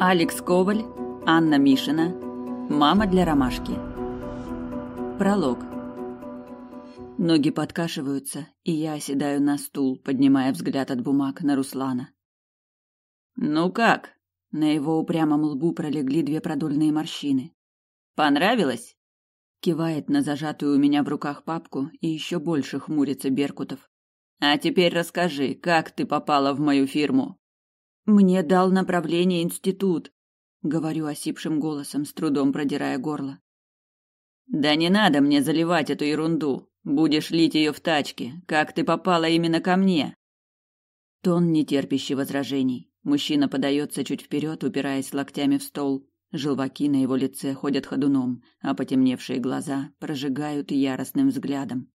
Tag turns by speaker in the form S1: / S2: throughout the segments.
S1: Алекс Коваль, Анна Мишина, «Мама для ромашки». Пролог. Ноги подкашиваются, и я оседаю на стул, поднимая взгляд от бумаг на Руслана. «Ну как?» На его упрямом лбу пролегли две продольные морщины. «Понравилось?» Кивает на зажатую у меня в руках папку и еще больше хмурится Беркутов. «А теперь расскажи, как ты попала в мою фирму?» Мне дал направление институт, говорю осипшим голосом, с трудом продирая горло. Да не надо мне заливать эту ерунду. Будешь лить ее в тачке. Как ты попала именно ко мне? Тон нетерпящий возражений. Мужчина подается чуть вперед, упираясь локтями в стол. Желваки на его лице ходят ходуном, а потемневшие глаза прожигают яростным взглядом.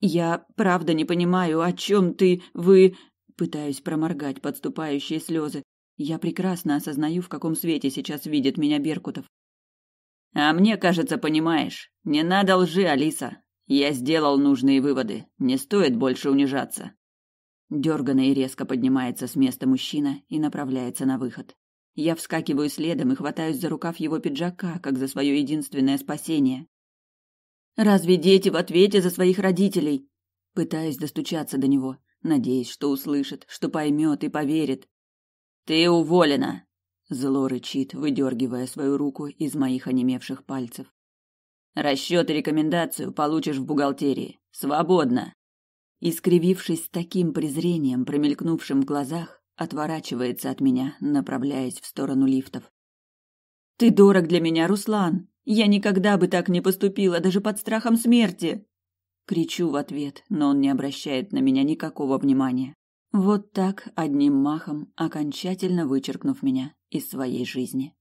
S1: Я правда не понимаю, о чем ты, вы, Пытаюсь проморгать подступающие слезы. Я прекрасно осознаю, в каком свете сейчас видит меня Беркутов. А мне кажется, понимаешь. Не надо лжи, Алиса. Я сделал нужные выводы. Не стоит больше унижаться. Дёрганно и резко поднимается с места мужчина и направляется на выход. Я вскакиваю следом и хватаюсь за рукав его пиджака, как за свое единственное спасение. Разве дети в ответе за своих родителей? Пытаюсь достучаться до него. Надеюсь, что услышит, что поймет и поверит. «Ты уволена!» — зло рычит, выдергивая свою руку из моих онемевших пальцев. «Расчет и рекомендацию получишь в бухгалтерии. Свободно!» Искривившись таким презрением, промелькнувшим в глазах, отворачивается от меня, направляясь в сторону лифтов. «Ты дорог для меня, Руслан! Я никогда бы так не поступила, даже под страхом смерти!» Кричу в ответ, но он не обращает на меня никакого внимания. Вот так, одним махом, окончательно вычеркнув меня из своей жизни.